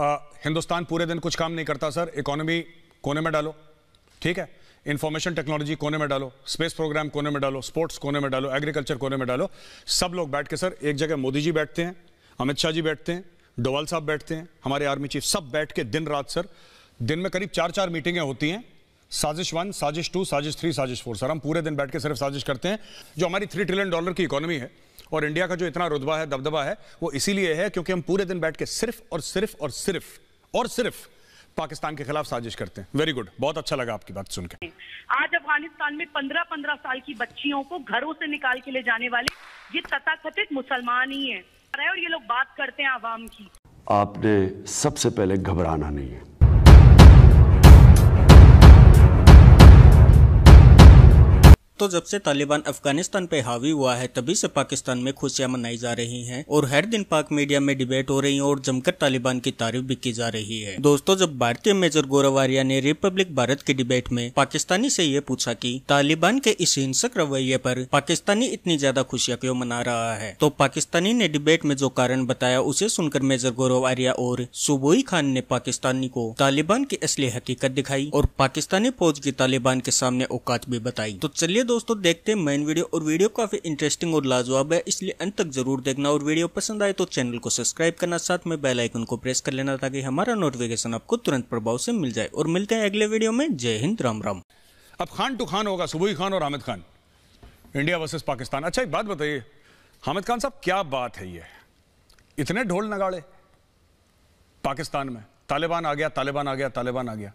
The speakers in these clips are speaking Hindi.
आ, हिंदुस्तान पूरे दिन कुछ काम नहीं करता सर इकोनॉमी कोने में डालो ठीक है इंफॉर्मेशन टेक्नोलॉजी कोने में डालो स्पेस प्रोग्राम कोने में डालो स्पोर्ट्स कोने में डालो एग्रीकल्चर कोने में डालो सब लोग बैठ के सर एक जगह मोदी जी बैठते हैं अमित शाह जी बैठते हैं डोवाल साहब बैठते हैं हमारे आर्मी चीफ सब बैठ के दिन रात सर दिन में करीब चार चार मीटिंगें होती हैं साजिश वन साजिश टू साजिश थ्री साजिश फोर सर हम पूरे दिन बैठ के सिर्फ साजिश करते हैं जो हमारी थ्री ट्रिलियन डॉलर की इकोनॉमी है और इंडिया का जो इतना रुतबा है दबदबा है वो इसीलिए है क्योंकि हम पूरे दिन बैठ के सिर्फ और सिर्फ और सिर्फ और सिर्फ पाकिस्तान के खिलाफ साजिश करते हैं वेरी गुड बहुत अच्छा लगा आपकी बात सुनकर आज अफगानिस्तान में पंद्रह पंद्रह साल की बच्चियों को घरों से निकाल के ले जाने वाले ये तथाकथित मुसलमान ही है और ये लोग बात करते हैं आवाम की आपने सबसे पहले घबराना नहीं है तो जब से तालिबान अफगानिस्तान पे हावी हुआ है तभी से पाकिस्तान में खुशियां मनाई जा रही हैं और हर दिन पाक मीडिया में डिबेट हो रही है और जमकर तालिबान की तारीफ भी की जा रही है दोस्तों जब भारतीय मेजर गोरावारिया ने रिपब्लिक भारत की डिबेट में पाकिस्तानी से ये पूछा की तालिबान के इस हिंसक रवैये पर पाकिस्तानी इतनी ज्यादा खुशियां क्यों मना रहा है तो पाकिस्तानी ने डिबेट में जो कारण बताया उसे सुनकर मेजर गौरव आर्या और सुबोई खान ने पाकिस्तानी को तालिबान की असली हकीकत दिखाई और पाकिस्तानी फौज की तालिबान के सामने औकात भी बताई तो चलिए दोस्तों देखते हैं मेन वीडियो और वीडियो काफी इंटरेस्टिंग और लाजवाब है इसलिए अंत तक जरूर देखना और वीडियो पसंद आए तो चैनल को सब्सक्राइब करना साथ में बेल आइकन को प्रेस कर लेना ताकि हमारा नोटिफिकेशन आपको तुरंत प्रभाव से मिल जाए और मिलते हैं अगले वीडियो में जय हिंद राम राम अब खान टू खान होगा सुबह खान और हामिद खान इंडिया वर्सेज पाकिस्तान अच्छा एक बात बताइए हामिद खान साहब क्या बात है ये इतने ढोल नगाड़े पाकिस्तान में तालिबान आ गया तालिबान आ गया तालिबान आ गया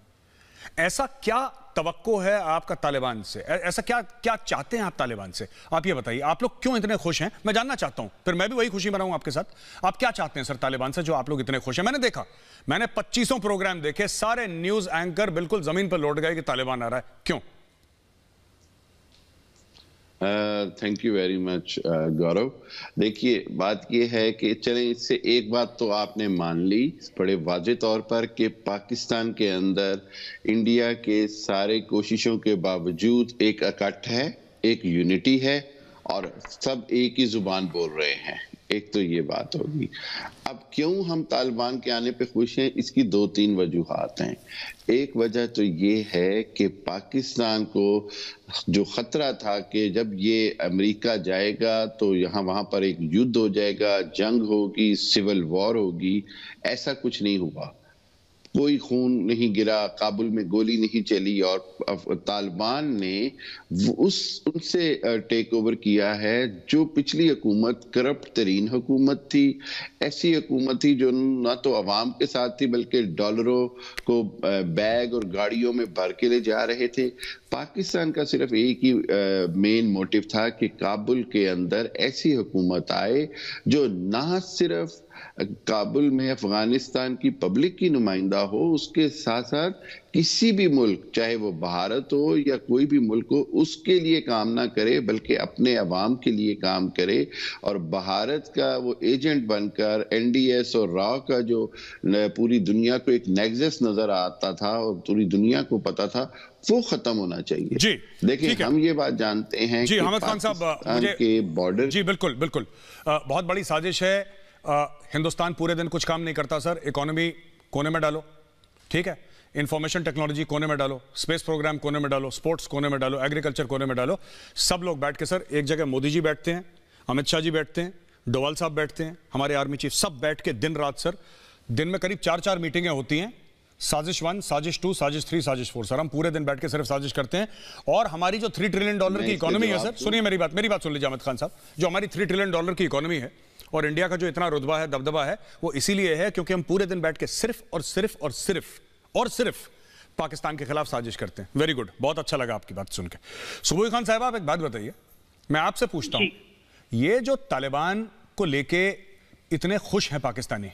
ऐसा क्या तो है आपका तालिबान से ऐसा क्या क्या चाहते हैं आप तालिबान से आप ये बताइए आप लोग क्यों इतने खुश हैं मैं जानना चाहता हूं फिर मैं भी वही खुशी मनाऊं आपके साथ आप क्या चाहते हैं सर तालिबान से जो आप लोग इतने खुश हैं मैंने देखा मैंने पच्चीसों प्रोग्राम देखे सारे न्यूज एंकर बिल्कुल जमीन पर लौट गए कि तालिबान आ रहा है क्यों thank you very much Gaurav देखिए बात यह है कि चलें इससे एक बात तो आपने मान ली बड़े वाज तौर पर कि पाकिस्तान के अंदर इंडिया के सारे कोशिशों के बावजूद एक इकट्ठ है एक यूनिटी है और सब एक ही जुबान बोल रहे हैं एक तो ये बात होगी अब क्यों हम तालिबान के आने पे खुश हैं इसकी दो तीन वजूहत हैं एक वजह तो ये है कि पाकिस्तान को जो ख़तरा था कि जब ये अमेरिका जाएगा तो यहाँ वहाँ पर एक युद्ध हो जाएगा जंग होगी सिविल वॉर होगी ऐसा कुछ नहीं हुआ कोई खून नहीं गिरा काबुल में गोली नहीं चली और तालिबान ने उस उनसे टेक ओवर किया है जो पिछली हुकूमत करप्ट तरीन हुकूमत थी ऐसी हुकूमत थी जो ना तो आवाम के साथ थी बल्कि डॉलरों को बैग और गाड़ियों में भर के ले जा रहे थे पाकिस्तान का सिर्फ एक ही मेन मोटिव था कि काबुल के अंदर ऐसी हुकूमत आए जो ना सिर्फ काबुल में अफगानिस्तान की पब्लिक की नुमाइंदा हो उसके साथ साथ किसी भी मुल्क चाहे वो भारत हो या कोई भी मुल्क हो उसके लिए काम ना करे बल्कि अपने अवाम के लिए काम करे और भारत का वो एजेंट बनकर एनडीएस और राव का जो पूरी दुनिया को एक नेगजस नजर आता था और पूरी दुनिया को पता था वो खत्म होना चाहिए जी देखिए हम ये बात जानते हैं जी कि खान साहब के बॉर्डर जी बिल्कुल बिल्कुल आ, बहुत बड़ी साजिश है आ, हिंदुस्तान पूरे दिन कुछ काम नहीं करता सर इकोनॉमी कोने में डालो ठीक है इंफॉर्मेशन टेक्नोलॉजी कोने में डालो स्पेस प्रोग्राम कोने में डालो स्पोर्ट्स कोने में डालो एग्रीकल्चर कोने में डालो सब लोग बैठ के सर एक जगह मोदी जी बैठते हैं अमित शाह जी बैठते हैं डोवाल साहब बैठते हैं हमारे आर्मी चीफ सब बैठ के दिन रात सर दिन में करीब चार चार मीटिंगें होती हैं साजिश वन साजिश टू साजिश थ्री साजिश फोर सर हम पूरे दिन बैठ के सिर्फ साजिश करते हैं और हमारी जो थ्री ट्रिलियन डॉलर की इकोनॉमी है सर सुनिए मेरी बात मेरी बात सुन लीजिए अहमद खान साहब जो हमारी थ्री ट्रिलियन डॉलर की इकोनॉमी है और इंडिया का जो इतना रुतबा है दबदबा है वो इसीलिए है क्योंकि हम पूरे दिन बैठ के सिर्फ और सिर्फ और सिर्फ और सिर्फ पाकिस्तान के खिलाफ साजिश करते हैं वेरी गुड बहुत अच्छा लगा आपकी बात सुनकर सुबोई खान साहब आप एक बात बताइए मैं आपसे पूछता हूं ये जो तालिबान को लेके इतने खुश हैं पाकिस्तानी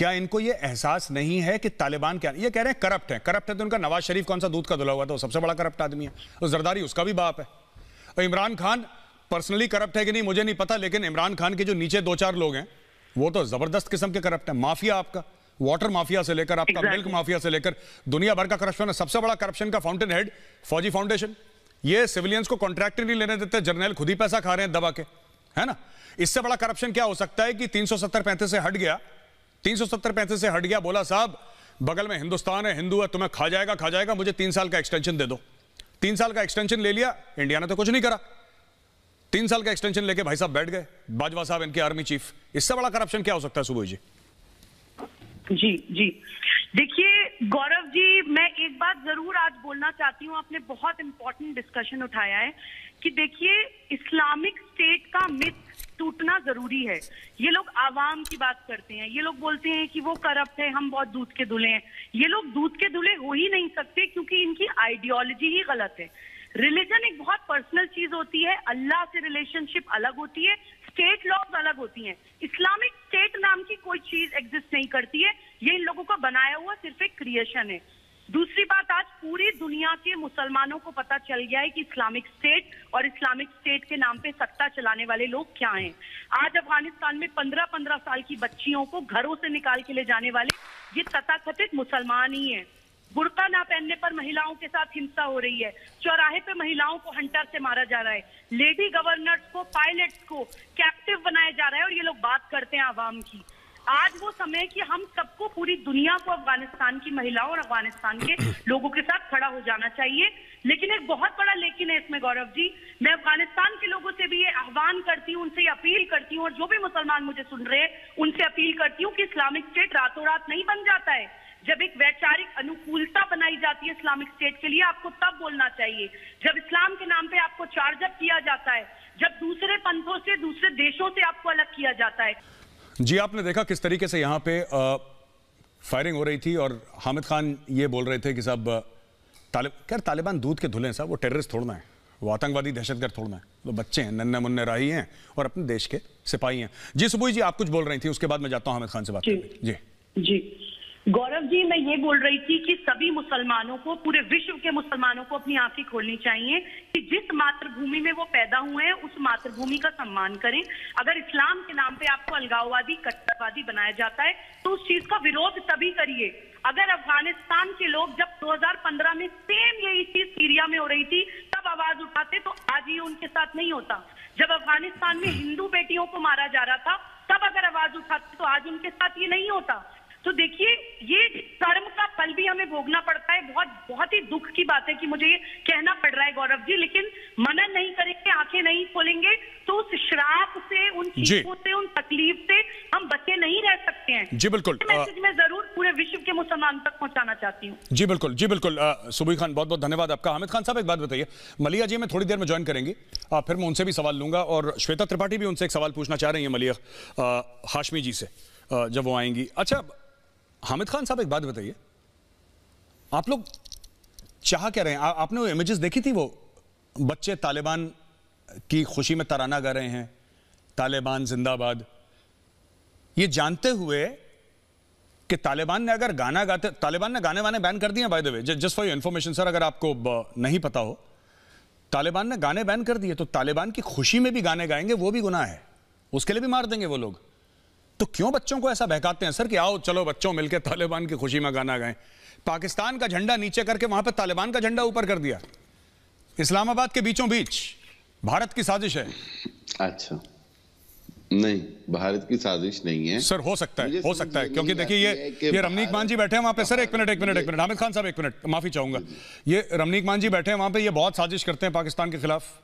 क्या इनको ये एहसास नहीं है कि तालिबान क्या ये कह रहे हैं करप्ट है करप्ट है तो उनका नवाज शरीफ कौन सा दूध का धुला हुआ था वो सबसे बड़ा करप्ट आदमी है और जरदारी उसका भी बाप है और इमरान खान पर्सनली करप्ट है कि नहीं मुझे नहीं पता लेकिन इमरान खान के जो नीचे दो चार लोग हैं वो तो जबरदस्त किस्म के करप्ट है माफिया आपका वाटर माफिया से लेकर आपका exactly. मिल्क माफिया से लेकर दुनिया भर का करप्शन है सबसे बड़ा करप्शन का फाउंटेन हेड फौजी फाउंडेशन ये सिविलियंस को कॉन्ट्रैक्ट नहीं लेने देते जर्नल खुद ही पैसा खा रहे हैं दबा के है ना इससे बड़ा करप्शन क्या हो सकता है कि तीन सौ से हट गया तीन सौ से हट गया बोला साहब बगल में हिंदुस्तान है हिंदू है तुम्हें खा जाएगा खा जाएगा मुझे तीन साल का एक्सटेंशन दे दो तीन साल का एक्सटेंशन ले लिया इंडिया ने तो कुछ नहीं करा तीन साल का एक्सटेंशन लेके भाई साहब बैठ गए बाजवा साहब इनके आर्मी चीफ इससे बड़ा करप्शन क्या हो सकता है सुबह जी जी जी देखिए गौरव जी मैं एक बात जरूर आज बोलना चाहती हूँ आपने बहुत इंपॉर्टेंट डिस्कशन उठाया है कि देखिए इस्लामिक स्टेट का मिथ टूटना जरूरी है ये लोग आवाम की बात करते हैं ये लोग बोलते हैं कि वो करप्ट है हम बहुत दूध के दुले हैं ये लोग दूध के दुले हो ही नहीं सकते क्योंकि इनकी आइडियोलॉजी ही गलत है रिलीजन एक बहुत पर्सनल चीज होती है अल्लाह से रिलेशनशिप अलग होती है स्टेट लॉज अलग होती हैं इस्लामिक स्टेट नाम की कोई चीज एग्जिस्ट नहीं करती है ये इन लोगों का बनाया हुआ सिर्फ एक क्रिएशन है दूसरी बात आज पूरी दुनिया के मुसलमानों को पता चल गया है कि इस्लामिक स्टेट और इस्लामिक स्टेट के नाम पे सत्ता चलाने वाले लोग क्या हैं आज अफगानिस्तान में पंद्रह पंद्रह साल की बच्चियों को घरों से निकाल के ले जाने वाले ये तथाकथित मुसलमान ही हैं बुर्का ना पहनने पर महिलाओं के साथ हिंसा हो रही है चौराहे पे महिलाओं को हंटर से मारा जा रहा है लेडी गवर्नर्स को पायलट्स को कैप्टिव बनाया जा रहा है और ये लोग बात करते हैं आवाम की आज वो समय कि हम सबको पूरी दुनिया को अफगानिस्तान की महिलाओं और अफगानिस्तान के लोगों के साथ खड़ा हो जाना चाहिए लेकिन एक बहुत बड़ा लेकिन है इसमें गौरव जी मैं अफगानिस्तान के लोगों से भी ये आह्वान करती हूँ उनसे अपील करती हूँ और जो भी मुसलमान मुझे सुन रहे हैं उनसे अपील करती हूँ कि इस्लामिक स्टेट रातों रात नहीं बन जाता है जब एक वैचारिक अनुकूलता बनाई जाती है इस्लामिक स्टेट के लिए आपको तब बोलना चाहिए जब इस्लाम के नाम पे आपको चार्जअप किया जाता है जब दूसरे पंथों से दूसरे देशों से आपको अलग किया जाता है जी आपने देखा किस तरीके से यहाँ पे आ, फायरिंग हो रही थी और हामिद खान ये बोल रहे थे कि साहब तालिब खैर तालिबान दूध के धुले साहब वो टेररिस्ट थोड़ना है वो आतंकवादी दहशतगर्द थोड़ना है वो बच्चे हैं नन्हे मुन्ने राही हैं और अपने देश के सिपाही हैं जी सुबुई जी आप कुछ बोल रही थी उसके बाद मैं जाता हूँ हामिद खान से बात जी जी गौरव जी मैं ये बोल रही थी कि सभी मुसलमानों को पूरे विश्व के मुसलमानों को अपनी आंखें खोलनी चाहिए कि जिस मातृभूमि में वो पैदा हुए हैं उस मातृभूमि का सम्मान करें अगर इस्लाम के नाम पे आपको अलगाववादी कट्टरवादी बनाया जाता है तो उस चीज का विरोध तभी करिए अगर अफगानिस्तान के लोग जब 2015 में सेम यही चीज सीरिया में हो रही थी तब आवाज उठाते तो आज ये उनके साथ नहीं होता जब अफगानिस्तान में हिंदू बेटियों को मारा जा रहा था तब अगर आवाज उठाते तो आज उनके साथ ये नहीं होता तो देखिए ये कर्म का फल भी हमें भोगना पड़ता है बहुत बहुत ही दुख की बात है कि मुझे ये कहना पड़ रहा है गौरव जी लेकिन मनन नहीं करेंगे आंखें नहीं खोलेंगे तो उस श्राप से उन चीजों से उन तकलीफ से हम बचे नहीं रह सकते हैं जी बिल्कुल तो मैसेज में जरूर पूरे विश्व के मुसलमान तक पहुंचाना चाहती हूँ जी बिल्कुल जी बिल्कुल सुबह खान बहुत बहुत धन्यवाद आपका हामिद खान साहब एक बात बताइए मलिया जी मैं थोड़ी देर में ज्वाइन करेंगे फिर मैं उनसे भी सवाल लूंगा और श्वेता त्रिपाठी भी उनसे एक सवाल पूछना चाह रही है मलिया हाशमी जी से जब वो आएंगी अच्छा हामिद खान साहब एक बात बताइए आप लोग चाह क्या रहे हैं आ, आपने वो इमेजेस देखी थी वो बच्चे तालिबान की खुशी में तराना गा रहे हैं तालिबान जिंदाबाद ये जानते हुए कि तालिबान ने अगर गाना गाते तालिबान ने गाने वाने बैन कर दिए by the way just for information sir अगर आपको नहीं पता हो तालिबान ने गाने बैन कर दिए तो तालिबान की खुशी में भी गाने गाएंगे वो भी गुनाह है उसके लिए भी मार देंगे वो लोग तो क्यों बच्चों को ऐसा बहकाते हैं सर कि आओ चलो बच्चों मिलकर तालिबान की खुशी में गाना गाएं पाकिस्तान का झंडा नीचे करके वहां पर तालिबान का झंडा ऊपर कर दिया इस्लामाबाद के बीचों बीच भारत की साजिश है अच्छा नहीं भारत की साजिश नहीं है सर हो सकता है हो सकता है क्योंकि देखिए ये ये रमनीक मान जी बैठे हैं वहां पे सर एक मिनट एक मिनट एक मिनट हामिद खान साहब एक मिनट माफी चाहूंगा ये रमनीक मान जी बैठे हैं वहां पे ये बहुत साजिश करते हैं पाकिस्तान के खिलाफ